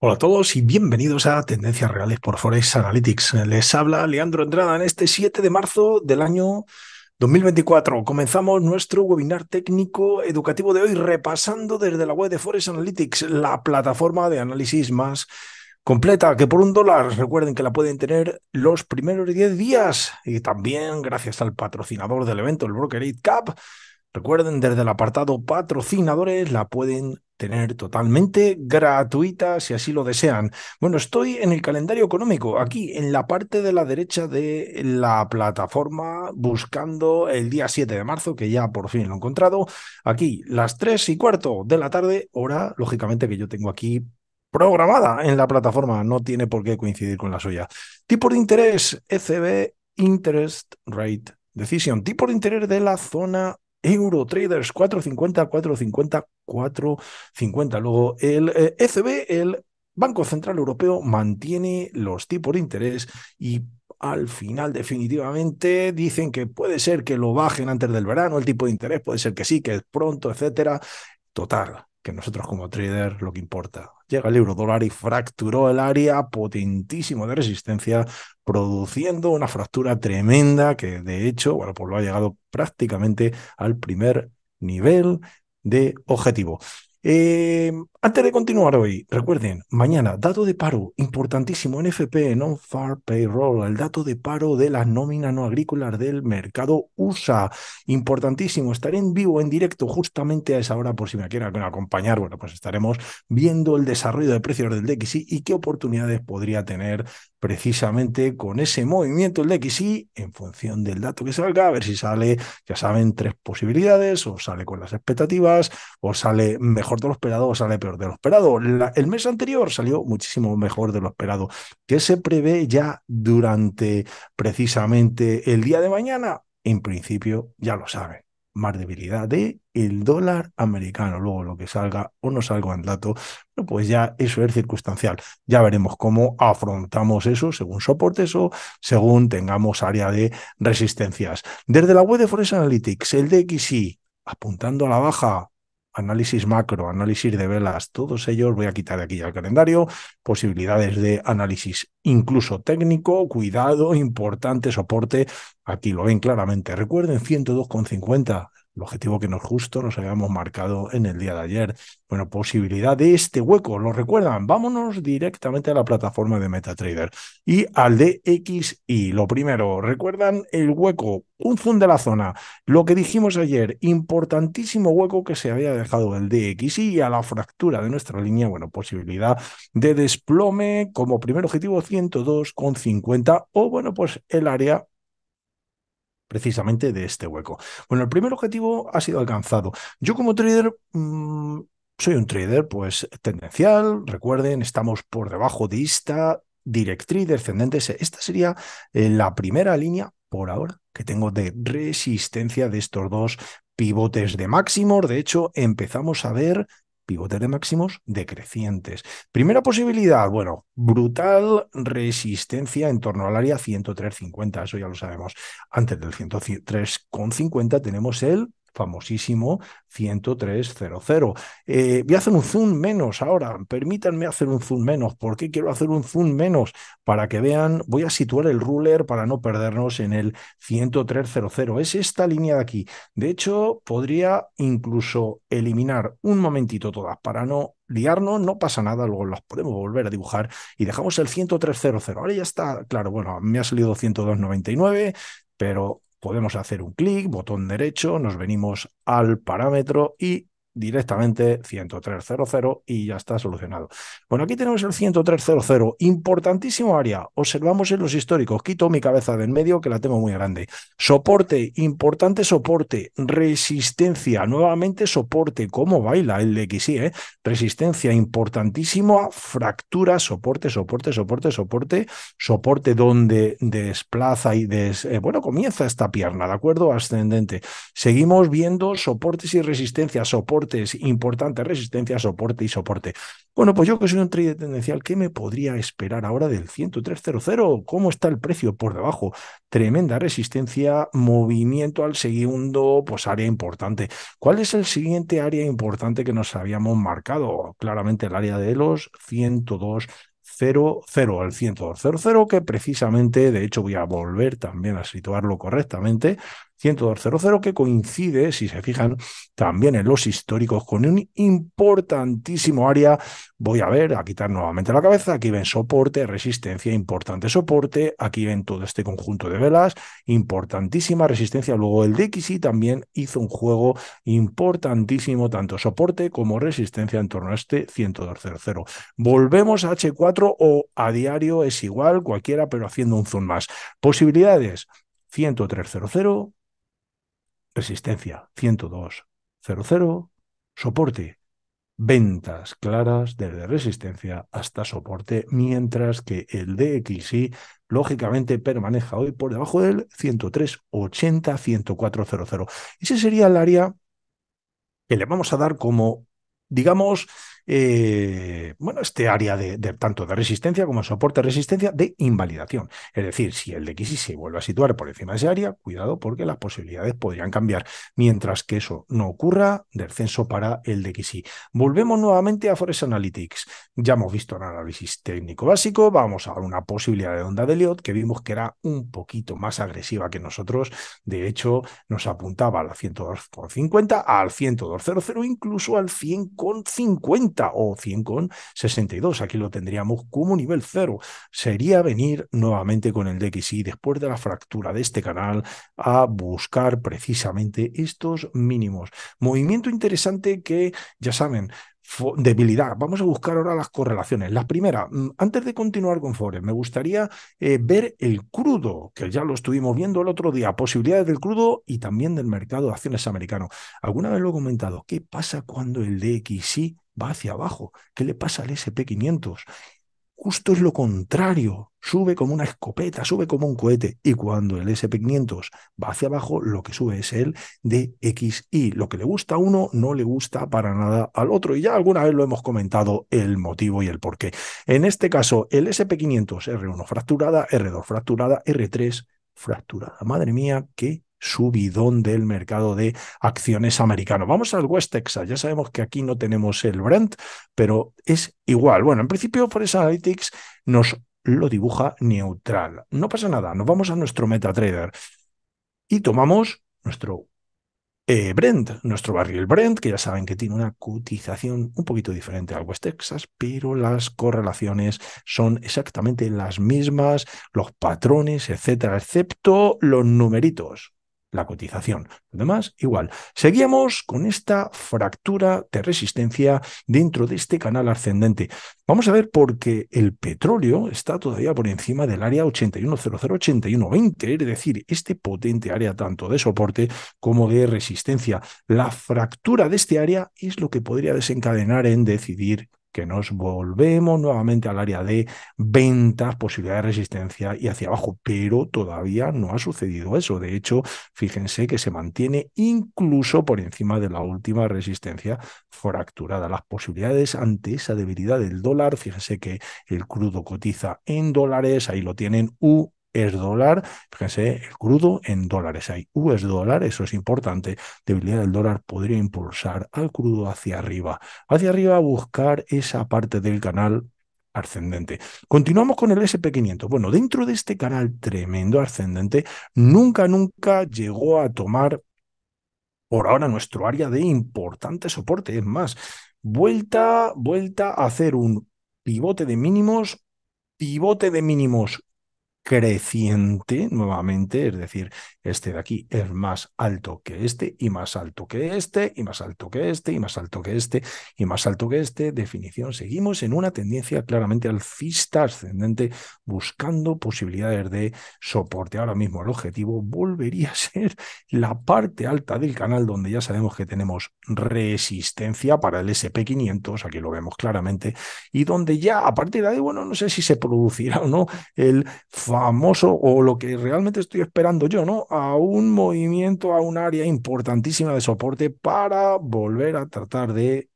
Hola a todos y bienvenidos a Tendencias Reales por Forex Analytics. Les habla Leandro Entrada en este 7 de marzo del año 2024. Comenzamos nuestro webinar técnico educativo de hoy repasando desde la web de Forex Analytics, la plataforma de análisis más completa, que por un dólar, recuerden que la pueden tener los primeros 10 días y también gracias al patrocinador del evento, el Broker Aid Cap. Recuerden, desde el apartado patrocinadores la pueden tener totalmente gratuita si así lo desean. Bueno, estoy en el calendario económico, aquí en la parte de la derecha de la plataforma, buscando el día 7 de marzo, que ya por fin lo he encontrado. Aquí, las 3 y cuarto de la tarde, hora, lógicamente, que yo tengo aquí programada en la plataforma, no tiene por qué coincidir con la suya. Tipo de interés, ECB Interest Rate Decision, tipo de interés de la zona Eurotraders 450, 450, 450. Luego el ECB, eh, e el Banco Central Europeo, mantiene los tipos de interés y al final definitivamente dicen que puede ser que lo bajen antes del verano, el tipo de interés puede ser que sí, que es pronto, etcétera. Total, que nosotros como trader lo que importa. Llega el euro dólar y fracturó el área potentísimo de resistencia, produciendo una fractura tremenda que de hecho, bueno, pues lo ha llegado prácticamente al primer nivel de objetivo. Eh, antes de continuar hoy, recuerden, mañana, dato de paro, importantísimo, NFP, non far Payroll, el dato de paro de las nóminas no agrícolas del mercado USA, importantísimo, estaré en vivo, en directo, justamente a esa hora, por si me quieren acompañar, bueno, pues estaremos viendo el desarrollo de precios del DXI y qué oportunidades podría tener precisamente con ese movimiento el de XY en función del dato que salga, a ver si sale, ya saben, tres posibilidades, o sale con las expectativas, o sale mejor de lo esperado, o sale peor de lo esperado. el mes anterior salió muchísimo mejor de lo esperado, ¿qué se prevé ya durante precisamente el día de mañana. En principio, ya lo saben más debilidad de el dólar americano. Luego lo que salga o no salga en dato, pues ya eso es circunstancial. Ya veremos cómo afrontamos eso según soportes o según tengamos área de resistencias. Desde la web de Forest Analytics, el DXI apuntando a la baja, análisis macro, análisis de velas, todos ellos voy a quitar de aquí al calendario, posibilidades de análisis incluso técnico, cuidado, importante soporte, aquí lo ven claramente. Recuerden 102,50, el objetivo que nos justo nos habíamos marcado en el día de ayer. Bueno, posibilidad de este hueco, lo recuerdan, vámonos directamente a la plataforma de MetaTrader y al DXI. Lo primero, recuerdan el hueco, un zoom de la zona, lo que dijimos ayer, importantísimo hueco que se había dejado el DXY a la fractura de nuestra línea, bueno, posibilidad de desplome como primer objetivo 102,50 o bueno, pues el área precisamente de este hueco. Bueno, el primer objetivo ha sido alcanzado. Yo como trader... Mm, soy un trader, pues tendencial. Recuerden, estamos por debajo de esta directriz descendente. Esta sería eh, la primera línea por ahora que tengo de resistencia de estos dos pivotes de máximos. De hecho, empezamos a ver pivotes de máximos decrecientes. Primera posibilidad, bueno, brutal resistencia en torno al área 103.50, eso ya lo sabemos. Antes del 103.50 tenemos el famosísimo 10300. Eh, voy a hacer un zoom menos ahora, permítanme hacer un zoom menos. ¿Por qué quiero hacer un zoom menos? Para que vean, voy a situar el ruler para no perdernos en el 10300. Es esta línea de aquí. De hecho, podría incluso eliminar un momentito todas para no liarnos, no pasa nada, luego las podemos volver a dibujar y dejamos el 10300. Ahora ya está, claro, bueno, me ha salido 10299, pero Podemos hacer un clic, botón derecho, nos venimos al parámetro y directamente 103.00 y ya está solucionado. Bueno, aquí tenemos el 103.00, importantísimo área. Observamos en los históricos, quito mi cabeza del medio que la tengo muy grande. Soporte, importante soporte, resistencia, nuevamente soporte, cómo baila el XY, eh? resistencia, importantísimo fractura, soporte, soporte, soporte, soporte, soporte donde desplaza y des, eh, bueno, comienza esta pierna, ¿de acuerdo? Ascendente. Seguimos viendo soportes y resistencia, soporte es importante resistencia, soporte y soporte. Bueno, pues yo que soy un trade tendencial, ¿qué me podría esperar ahora del 103.00? ¿Cómo está el precio por debajo? Tremenda resistencia, movimiento al segundo, pues área importante. ¿Cuál es el siguiente área importante que nos habíamos marcado? Claramente el área de los 102. 0, al el 100, que precisamente, de hecho voy a volver también a situarlo correctamente, 102.00, que coincide, si se fijan también en los históricos, con un importantísimo área. Voy a ver, a quitar nuevamente la cabeza. Aquí ven soporte, resistencia, importante soporte. Aquí ven todo este conjunto de velas, importantísima resistencia. Luego el DXI también hizo un juego importantísimo, tanto soporte como resistencia en torno a este 102.00. Volvemos a H4 o a diario es igual, cualquiera, pero haciendo un zoom más. Posibilidades. 103.00, Resistencia 102.00. Soporte. Ventas claras desde resistencia hasta soporte, mientras que el DXY lógicamente permanece hoy por debajo del 103.80-104.00. Ese sería el área que le vamos a dar como, digamos, eh, bueno, este área de, tanto de resistencia como soporte resistencia de invalidación. Es decir, si el DXY se vuelve a situar por encima de ese área, cuidado porque las posibilidades podrían cambiar. Mientras que eso no ocurra, descenso para el DXY. Volvemos nuevamente a Forest Analytics. Ya hemos visto el análisis técnico básico, vamos a ver una posibilidad de onda de Elliot que vimos que era un poquito más agresiva que nosotros. De hecho, nos apuntaba a la 102,50, al 102,00, incluso al 100,50 o 100,62. Aquí lo tendríamos como nivel cero Sería venir nuevamente con el DXI después de la fractura de este canal a buscar precisamente estos mínimos. Movimiento interesante que, ya saben, debilidad. Vamos a buscar ahora las correlaciones. La primera, mm, antes de continuar con Forex, me gustaría eh, ver el crudo, que ya lo estuvimos viendo el otro día, posibilidades del crudo y también del mercado de acciones americano. Alguna vez lo he comentado, ¿qué pasa cuando el DXY va hacia abajo? ¿Qué le pasa al SP500? Justo es lo contrario, sube como una escopeta, sube como un cohete. Y cuando el SP500 va hacia abajo, lo que sube es el DXY. Lo que le gusta a uno no le gusta para nada al otro. Y ya alguna vez lo hemos comentado el motivo y el porqué. En este caso, el SP500 R1 fracturada, R2 fracturada, R3 fracturada. Madre mía, qué subidón del mercado de acciones americano. Vamos al West Texas. Ya sabemos que aquí no tenemos el Brent, pero es igual. Bueno, en principio Forest Analytics nos lo dibuja neutral. No pasa nada. Nos vamos a nuestro MetaTrader y tomamos nuestro eh, Brent, nuestro barril Brent, que ya saben que tiene una cotización un poquito diferente al West Texas, pero las correlaciones son exactamente las mismas, los patrones, etcétera, excepto los numeritos la cotización. Lo demás, igual. Seguíamos con esta fractura de resistencia dentro de este canal ascendente. Vamos a ver por qué el petróleo está todavía por encima del área 8100-8120, es decir, este potente área tanto de soporte como de resistencia. La fractura de este área es lo que podría desencadenar en decidir que nos volvemos nuevamente al área de ventas, posibilidad de resistencia y hacia abajo, pero todavía no ha sucedido eso. De hecho, fíjense que se mantiene incluso por encima de la última resistencia fracturada. Las posibilidades ante esa debilidad del dólar, fíjense que el crudo cotiza en dólares, ahí lo tienen U es dólar, fíjense, el crudo en dólares, hay US dólar, eso es importante, debilidad del dólar podría impulsar al crudo hacia arriba, hacia arriba buscar esa parte del canal ascendente. Continuamos con el SP500. Bueno, dentro de este canal tremendo ascendente, nunca, nunca llegó a tomar por ahora nuestro área de importante soporte. Es más, vuelta, vuelta a hacer un pivote de mínimos, pivote de mínimos creciente nuevamente, es decir, este de aquí es más alto que este y más alto que este y más alto que este y más alto que este y más alto que este. Definición, seguimos en una tendencia claramente alcista ascendente buscando posibilidades de soporte. Ahora mismo el objetivo volvería a ser la parte alta del canal donde ya sabemos que tenemos resistencia para el SP500, aquí lo vemos claramente, y donde ya a partir de ahí, bueno, no sé si se producirá o no el o lo que realmente estoy esperando yo, ¿no? A un movimiento, a un área importantísima de soporte para volver a tratar de,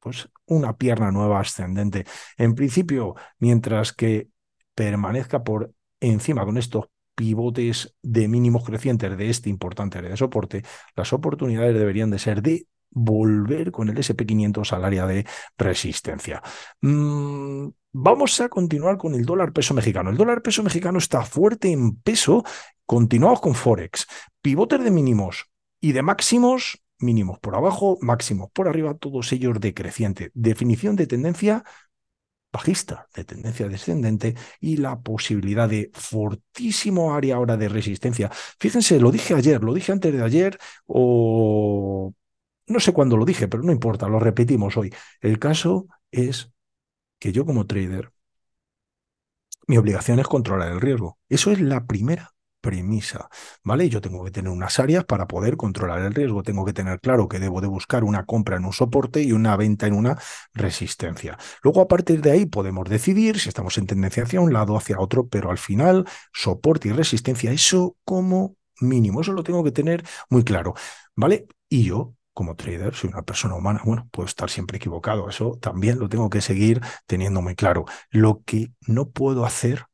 pues, una pierna nueva ascendente. En principio, mientras que permanezca por encima con estos pivotes de mínimos crecientes de este importante área de soporte, las oportunidades deberían de ser de volver con el SP500 al área de resistencia. Mm, vamos a continuar con el dólar peso mexicano. El dólar peso mexicano está fuerte en peso. Continuamos con Forex. Pivotes de mínimos y de máximos mínimos por abajo, máximos por arriba, todos ellos decreciente. Definición de tendencia bajista, de tendencia descendente y la posibilidad de fortísimo área ahora de resistencia. Fíjense, lo dije ayer, lo dije antes de ayer o no sé cuándo lo dije, pero no importa, lo repetimos hoy. El caso es que yo como trader, mi obligación es controlar el riesgo. Eso es la primera premisa, ¿vale? Yo tengo que tener unas áreas para poder controlar el riesgo, tengo que tener claro que debo de buscar una compra en un soporte y una venta en una resistencia. Luego a partir de ahí podemos decidir si estamos en tendencia hacia un lado, hacia otro, pero al final soporte y resistencia, eso como mínimo, eso lo tengo que tener muy claro, ¿vale? Y yo como trader, soy una persona humana, bueno, puedo estar siempre equivocado, eso también lo tengo que seguir teniendo muy claro. Lo que no puedo hacer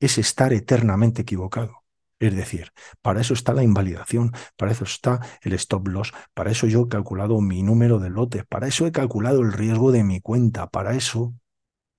es estar eternamente equivocado. Es decir, para eso está la invalidación, para eso está el stop loss, para eso yo he calculado mi número de lotes, para eso he calculado el riesgo de mi cuenta, para eso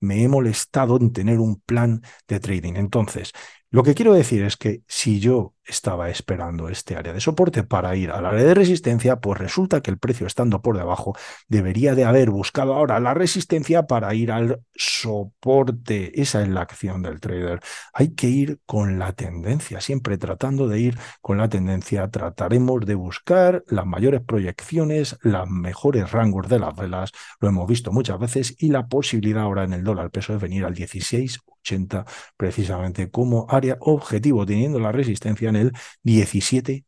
me he molestado en tener un plan de trading. Entonces, lo que quiero decir es que si yo estaba esperando este área de soporte para ir al área de resistencia, pues resulta que el precio estando por debajo debería de haber buscado ahora la resistencia para ir al soporte. Esa es la acción del trader. Hay que ir con la tendencia, siempre tratando de ir con la tendencia. Trataremos de buscar las mayores proyecciones, las mejores rangos de las velas, lo hemos visto muchas veces, y la posibilidad ahora en el dólar peso de venir al 16,80 precisamente como área objetivo, teniendo la resistencia el 17.00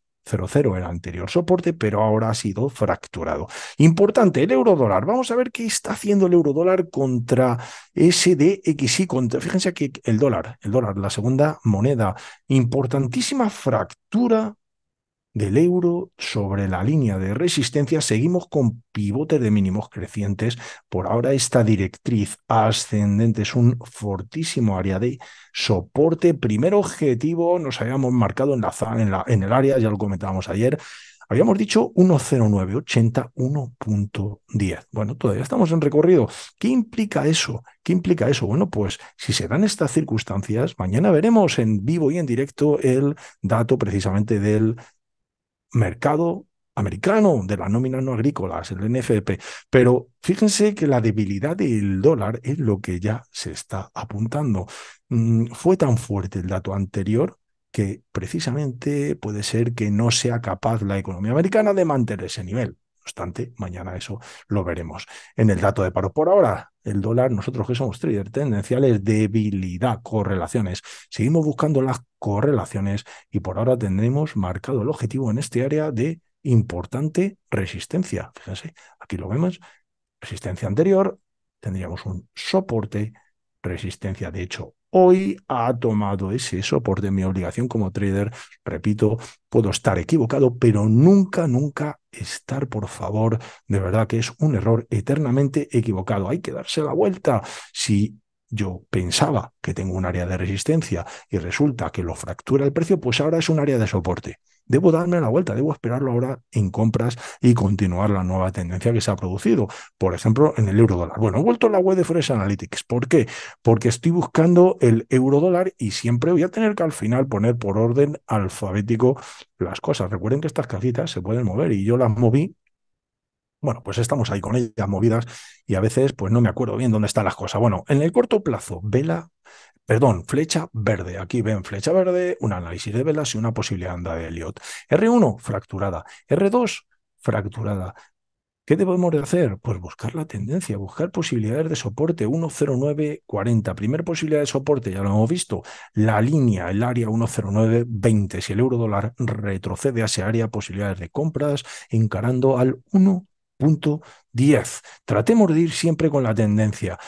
el anterior soporte, pero ahora ha sido fracturado. Importante, el euro dólar. Vamos a ver qué está haciendo el euro dólar contra SDXY. Contra, fíjense que el dólar, el dólar, la segunda moneda, importantísima fractura del euro sobre la línea de resistencia, seguimos con pivote de mínimos crecientes. Por ahora esta directriz ascendente es un fortísimo área de soporte. Primer objetivo nos habíamos marcado en, la, en, la, en el área, ya lo comentábamos ayer, Habíamos dicho 1,0980, Bueno, todavía estamos en recorrido. ¿Qué implica eso? ¿Qué implica eso? Bueno, pues si se dan estas circunstancias, mañana veremos en vivo y en directo el dato precisamente del mercado americano de las nóminas no agrícolas, el NFP. Pero fíjense que la debilidad del dólar es lo que ya se está apuntando. Mm, fue tan fuerte el dato anterior que precisamente puede ser que no sea capaz la economía americana de mantener ese nivel. No obstante, mañana eso lo veremos. En el dato de paro por ahora, el dólar, nosotros que somos trader tendenciales, debilidad, correlaciones. Seguimos buscando las correlaciones y por ahora tendremos marcado el objetivo en este área de importante resistencia. Fíjense, aquí lo vemos, resistencia anterior, tendríamos un soporte, resistencia de hecho hoy ha tomado ese soporte mi obligación como trader. Repito, puedo estar equivocado, pero nunca, nunca estar, por favor, de verdad que es un error eternamente equivocado. Hay que darse la vuelta. Si yo pensaba que tengo un área de resistencia y resulta que lo fractura el precio, pues ahora es un área de soporte. Debo darme la vuelta, debo esperarlo ahora en compras y continuar la nueva tendencia que se ha producido. Por ejemplo, en el euro dólar. Bueno, he vuelto a la web de Fresh Analytics. ¿Por qué? Porque estoy buscando el euro dólar y siempre voy a tener que al final poner por orden alfabético las cosas. Recuerden que estas casitas se pueden mover y yo las moví bueno, pues estamos ahí con ellas movidas y a veces pues no me acuerdo bien dónde están las cosas. Bueno, en el corto plazo, vela perdón, flecha verde. Aquí ven flecha verde, un análisis de velas y una posible onda de Elliot. R1, fracturada. R2, fracturada. ¿Qué debemos de hacer? Pues buscar la tendencia, buscar posibilidades de soporte 10940. Primer posibilidad de soporte, ya lo hemos visto, la línea, el área 10920. Si el euro dólar retrocede a ese área, posibilidades de compras encarando al 1.10. Tratemos de ir siempre con la tendencia.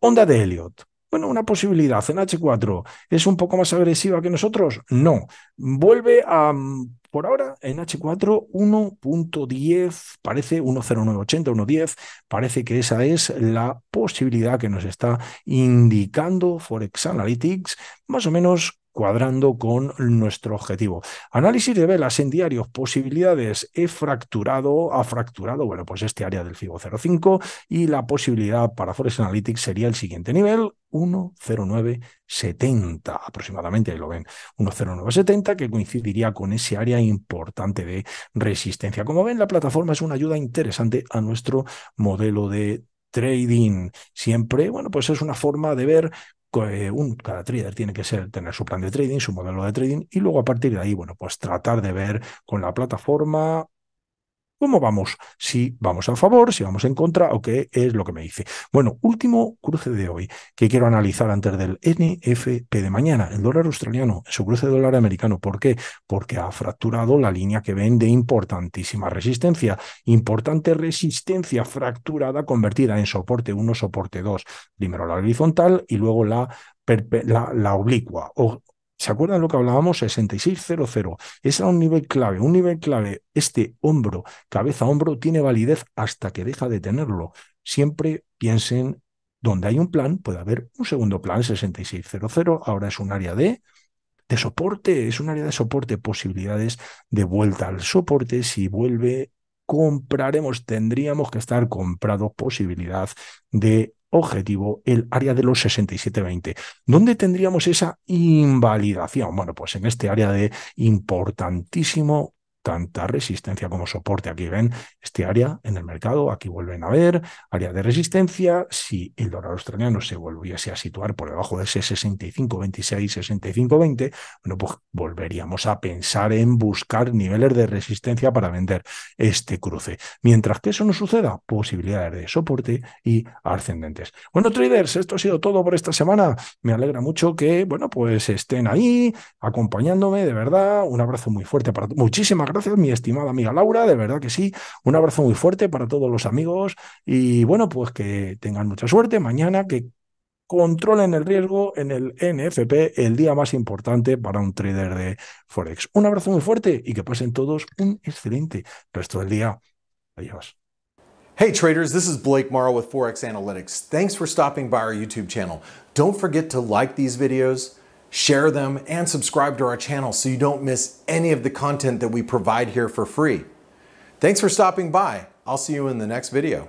Onda de Elliot, bueno, una posibilidad. En H4 es un poco más agresiva que nosotros. No. Vuelve a, mm, por ahora, en H4 1.10, parece 1.0980, 1.10. Parece que esa es la posibilidad que nos está indicando Forex Analytics, más o menos cuadrando con nuestro objetivo. Análisis de velas en diarios, posibilidades, he fracturado, ha fracturado, bueno, pues este área del FIBO 05 y la posibilidad para Forex Analytics sería el siguiente nivel, 10970 aproximadamente, ahí lo ven, 10970 que coincidiría con ese área importante de resistencia. Como ven, la plataforma es una ayuda interesante a nuestro modelo de trading. Siempre, bueno, pues es una forma de ver eh, un, cada trader tiene que ser, tener su plan de trading, su modelo de trading y luego a partir de ahí, bueno, pues tratar de ver con la plataforma cómo vamos, si vamos a favor, si vamos en contra o qué es lo que me dice. Bueno, último cruce de hoy que quiero analizar antes del NFP de mañana, el dólar australiano, su cruce de dólar americano. ¿Por qué? Porque ha fracturado la línea que ven de importantísima resistencia, importante resistencia fracturada convertida en soporte 1, soporte 2, primero la horizontal y luego la la, oblicua ¿Se acuerdan lo que hablábamos? 6600. Es un nivel clave, un nivel clave. Este hombro, cabeza-hombro, tiene validez hasta que deja de tenerlo. Siempre piensen, donde hay un plan, puede haber un segundo plan, 6600. Ahora es un área de, de soporte, es un área de soporte, posibilidades de vuelta al soporte. Si vuelve, compraremos, tendríamos que estar comprado, posibilidad de objetivo el área de los 67-20. ¿Dónde tendríamos esa invalidación? Bueno, pues en este área de importantísimo tanta resistencia como soporte. Aquí ven este área en el mercado, aquí vuelven a ver área de resistencia. Si el dólar australiano se volviese a situar por debajo de ese 65,26, 65,20, bueno, pues volveríamos a pensar en buscar niveles de resistencia para vender este cruce. Mientras que eso no suceda, posibilidades de soporte y ascendentes. Bueno, traders, esto ha sido todo por esta semana. Me alegra mucho que, bueno, pues estén ahí acompañándome, de verdad. Un abrazo muy fuerte para muchísimas gracias, mi estimada amiga Laura, de verdad que sí. Un abrazo muy fuerte para todos los amigos y bueno, pues que tengan mucha suerte mañana, que controlen el riesgo en el NFP, el día más importante para un trader de Forex. Un abrazo muy fuerte y que pasen todos un excelente resto del día. Adiós. Hey traders, this is Blake Morrow with Forex Analytics. Thanks for stopping by our YouTube channel. Don't forget to like these videos. share them, and subscribe to our channel so you don't miss any of the content that we provide here for free. Thanks for stopping by. I'll see you in the next video.